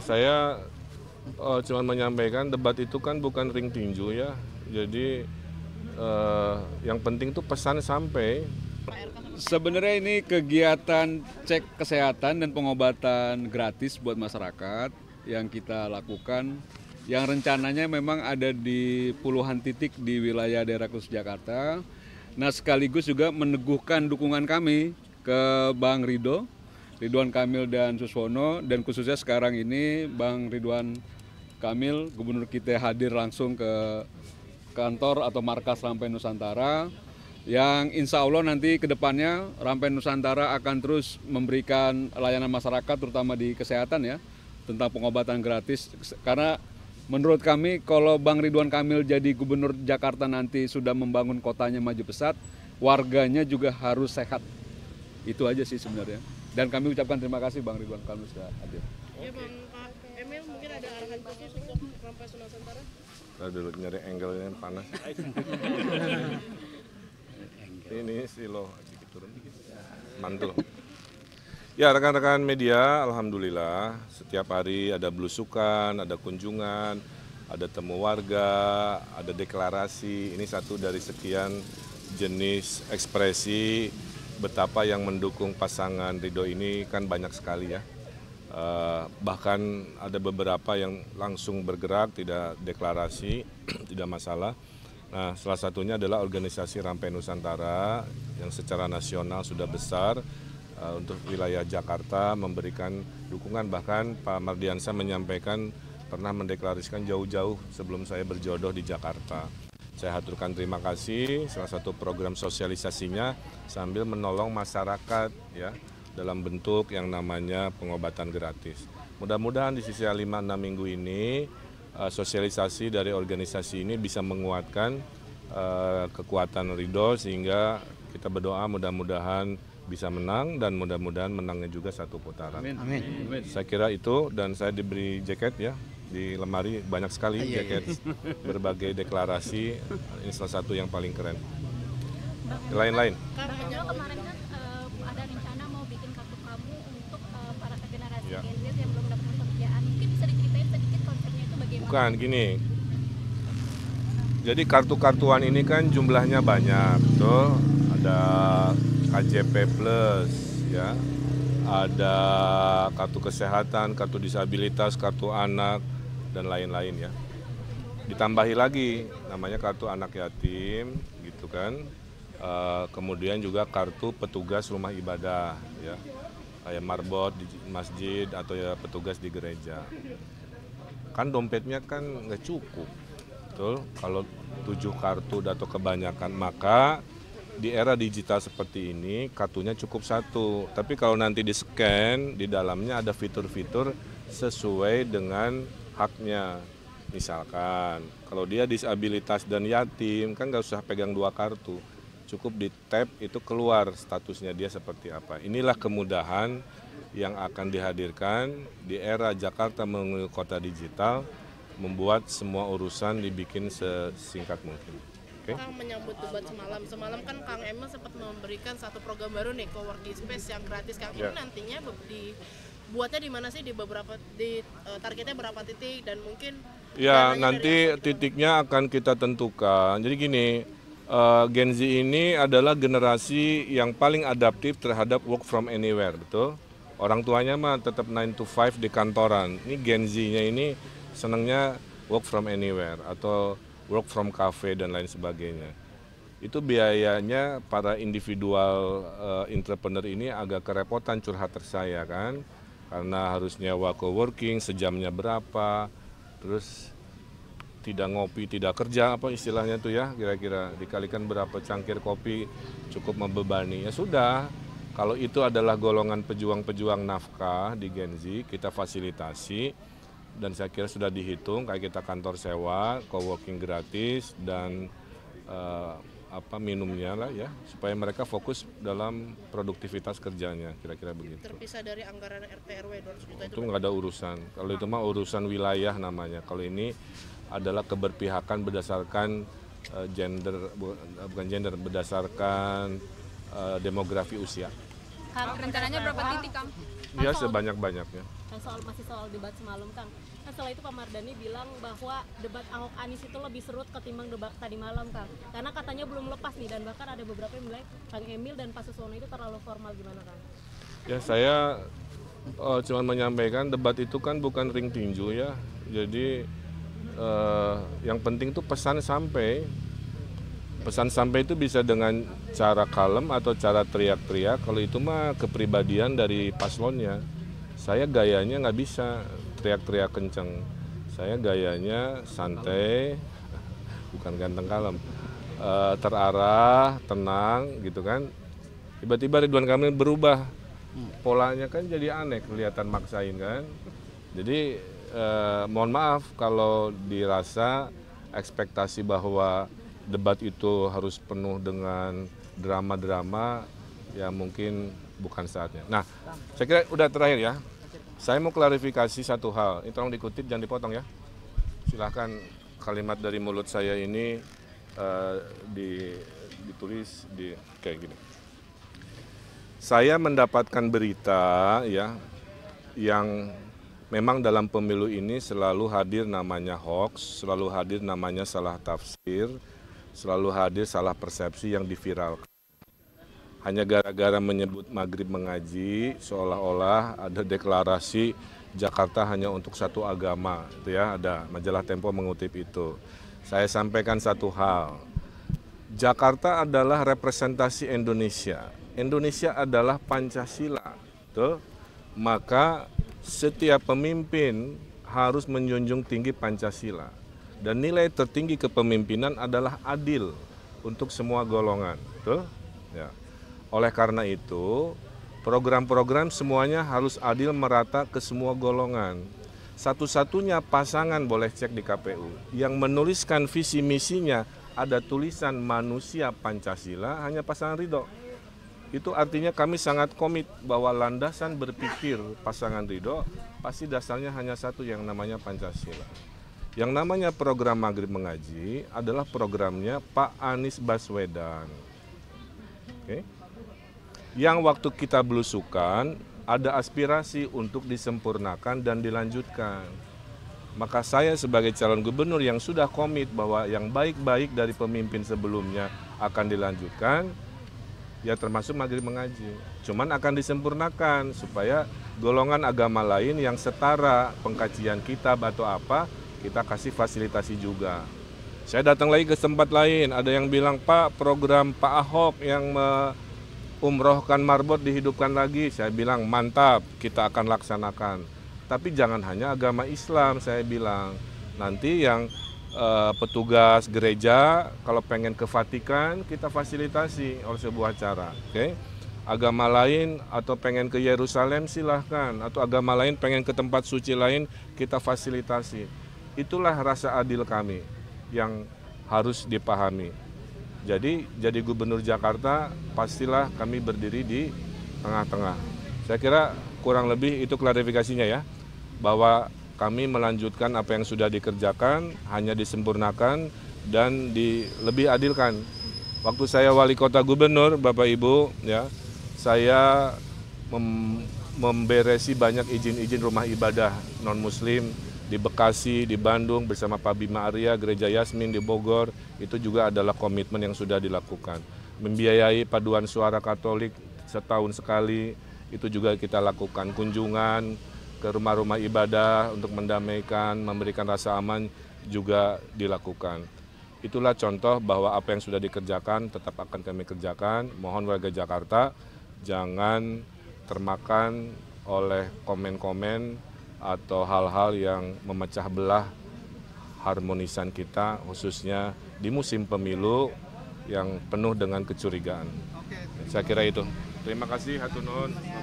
Saya uh, eh, cuma menyampaikan debat itu kan bukan ring tinju ya. Jadi uh, yang penting tuh pesan sampai. Sebenarnya ini kegiatan cek kesehatan dan pengobatan gratis buat masyarakat yang kita lakukan yang rencananya memang ada di puluhan titik di wilayah daerah khusus Jakarta. Nah sekaligus juga meneguhkan dukungan kami ke Bang Rido Ridwan Kamil dan Suswono dan khususnya sekarang ini Bang Ridwan Kamil gubernur kita hadir langsung ke kantor atau markas Rampai Nusantara yang insya Allah nanti ke depannya Rampai Nusantara akan terus memberikan layanan masyarakat terutama di kesehatan ya tentang pengobatan gratis karena menurut kami kalau Bang Ridwan Kamil jadi gubernur Jakarta nanti sudah membangun kotanya maju pesat warganya juga harus sehat itu aja sih sebenarnya. Dan kami ucapkan terima kasih Bang Ridwan Kamil sudah hadir. Ya Bang Emil mungkin ada arahan khusus untuk Rampas Nusantara? Tadi dulu nyari angle yang panas. Ini silo sedikit turun Mantul. Ya rekan-rekan media, alhamdulillah setiap hari ada belusukan, ada kunjungan, ada temu warga, ada deklarasi. Ini satu dari sekian jenis ekspresi betapa yang mendukung pasangan Ridho ini kan banyak sekali ya. Eh, bahkan ada beberapa yang langsung bergerak, tidak deklarasi, tidak masalah. Nah, salah satunya adalah organisasi Rampai Nusantara yang secara nasional sudah besar eh, untuk wilayah Jakarta memberikan dukungan. Bahkan Pak Mardiansa menyampaikan pernah mendeklarasikan jauh-jauh sebelum saya berjodoh di Jakarta. Saya haturkan terima kasih salah satu program sosialisasinya sambil menolong masyarakat ya dalam bentuk yang namanya pengobatan gratis. Mudah-mudahan di sisa 5 6 minggu ini eh, sosialisasi dari organisasi ini bisa menguatkan eh, kekuatan Ridho sehingga kita berdoa mudah-mudahan bisa menang dan mudah-mudahan menangnya juga satu putaran. Amin. Amin. Saya kira itu dan saya diberi jaket ya di lemari banyak sekali ah, iya, iya. jaket berbagai deklarasi. Ini salah satu yang paling keren. Lain-lain. Bukan gini. Jadi kartu-kartuan ini kan jumlahnya banyak, tuh Ada KJP Plus, ya, ada kartu kesehatan, kartu disabilitas, kartu anak, dan lain-lain ya. Ditambahi lagi namanya kartu anak yatim gitu kan. E, kemudian juga kartu petugas rumah ibadah ya. Kayak marbot di masjid atau ya petugas di gereja. Kan dompetnya kan nggak cukup. Betul, kalau tujuh kartu atau kebanyakan maka di era digital seperti ini kartunya cukup satu. Tapi kalau nanti di scan di dalamnya ada fitur-fitur sesuai dengan haknya. Misalkan kalau dia disabilitas dan yatim kan nggak usah pegang dua kartu, cukup di tap itu keluar statusnya dia seperti apa. Inilah kemudahan yang akan dihadirkan di era Jakarta menuju kota digital membuat semua urusan dibikin sesingkat mungkin. Okay. Kang menyambut debat semalam. Semalam kan Kang Emil sempat memberikan satu program baru nih co-working space yang gratis. Kang yeah. nantinya di buatnya di mana sih di beberapa di uh, targetnya berapa titik dan mungkin ya nanti titiknya akan kita tentukan. Jadi gini, uh, Gen Z ini adalah generasi yang paling adaptif terhadap work from anywhere, betul? Orang tuanya mah tetap 9 to 5 di kantoran. Ini Gen Z-nya ini senangnya work from anywhere atau work from cafe dan lain sebagainya itu biayanya para individual uh, entrepreneur ini agak kerepotan curhat saya kan karena harusnya wako working sejamnya berapa terus tidak ngopi tidak kerja apa istilahnya tuh ya kira-kira dikalikan berapa cangkir kopi cukup membebani ya sudah kalau itu adalah golongan pejuang-pejuang nafkah di Gen Z kita fasilitasi dan saya kira sudah dihitung kayak kita kantor sewa, co-working gratis dan eh, apa minumnya lah ya supaya mereka fokus dalam produktivitas kerjanya kira-kira begitu. Terpisah dari anggaran RT RW juta itu. nggak ada urusan. Kalau itu mah urusan wilayah namanya. Kalau ini adalah keberpihakan berdasarkan uh, gender bu, eh, bukan gender berdasarkan uh, demografi usia. rencananya berapa titik, Kang? Ya sebanyak-banyaknya. Nah, soal masih soal debat semalam Kang. Nah, setelah itu Pak Mardhani bilang bahwa debat Ahok Anies itu lebih serut ketimbang debat tadi malam Kang. Karena katanya belum lepas nih dan bahkan ada beberapa yang bilang Kang Emil dan Pak Susono itu terlalu formal gimana Kang? Ya saya uh, eh, cuma menyampaikan debat itu kan bukan ring tinju ya. Jadi uh, yang penting tuh pesan sampai pesan sampai itu bisa dengan cara kalem atau cara teriak-teriak kalau itu mah kepribadian dari paslonnya saya gayanya nggak bisa teriak-teriak kenceng saya gayanya santai bukan ganteng kalem e, terarah tenang gitu kan tiba-tiba Ridwan Kamil berubah polanya kan jadi aneh kelihatan maksain kan jadi e, mohon maaf kalau dirasa ekspektasi bahwa debat itu harus penuh dengan drama-drama Ya mungkin bukan saatnya. Nah, saya kira udah terakhir ya. Saya mau klarifikasi satu hal. Ini tolong dikutip jangan dipotong ya. Silahkan kalimat dari mulut saya ini uh, di, ditulis di kayak gini. Saya mendapatkan berita ya yang memang dalam pemilu ini selalu hadir namanya hoax, selalu hadir namanya salah tafsir, selalu hadir salah persepsi yang diviralkan hanya gara-gara menyebut maghrib mengaji seolah-olah ada deklarasi Jakarta hanya untuk satu agama itu ya ada majalah Tempo mengutip itu saya sampaikan satu hal Jakarta adalah representasi Indonesia Indonesia adalah Pancasila tuh gitu. maka setiap pemimpin harus menjunjung tinggi Pancasila dan nilai tertinggi kepemimpinan adalah adil untuk semua golongan tuh gitu. ya oleh karena itu, program-program semuanya harus adil merata ke semua golongan. Satu-satunya pasangan boleh cek di KPU yang menuliskan visi misinya ada tulisan manusia Pancasila hanya pasangan Ridho. Itu artinya kami sangat komit bahwa landasan berpikir pasangan Ridho pasti dasarnya hanya satu yang namanya Pancasila. Yang namanya program Maghrib Mengaji adalah programnya Pak Anies Baswedan. Oke. Okay? yang waktu kita belusukan ada aspirasi untuk disempurnakan dan dilanjutkan. Maka saya sebagai calon gubernur yang sudah komit bahwa yang baik-baik dari pemimpin sebelumnya akan dilanjutkan, ya termasuk maghrib mengaji. Cuman akan disempurnakan supaya golongan agama lain yang setara pengkajian kitab atau apa, kita kasih fasilitasi juga. Saya datang lagi ke tempat lain, ada yang bilang, Pak program Pak Ahok yang me umrohkan marbot dihidupkan lagi. Saya bilang mantap, kita akan laksanakan. Tapi jangan hanya agama Islam, saya bilang. Nanti yang eh, petugas gereja kalau pengen ke Vatikan kita fasilitasi oleh sebuah cara, oke? Okay? Agama lain atau pengen ke Yerusalem silahkan atau agama lain pengen ke tempat suci lain kita fasilitasi. Itulah rasa adil kami yang harus dipahami. Jadi jadi gubernur Jakarta pastilah kami berdiri di tengah-tengah. Saya kira kurang lebih itu klarifikasinya ya bahwa kami melanjutkan apa yang sudah dikerjakan hanya disempurnakan dan di lebih adilkan. Waktu saya wali kota gubernur Bapak Ibu ya saya mem, memberesi banyak izin-izin rumah ibadah non muslim di Bekasi, di Bandung bersama Pak Bima Arya, Gereja Yasmin di Bogor itu juga adalah komitmen yang sudah dilakukan. Membiayai paduan suara Katolik setahun sekali itu juga kita lakukan kunjungan ke rumah-rumah ibadah untuk mendamaikan, memberikan rasa aman juga dilakukan. Itulah contoh bahwa apa yang sudah dikerjakan tetap akan kami kerjakan. Mohon warga Jakarta jangan termakan oleh komen-komen atau hal-hal yang memecah belah harmonisan kita khususnya di musim pemilu yang penuh dengan kecurigaan. Saya kira itu. Terima kasih Hatunun.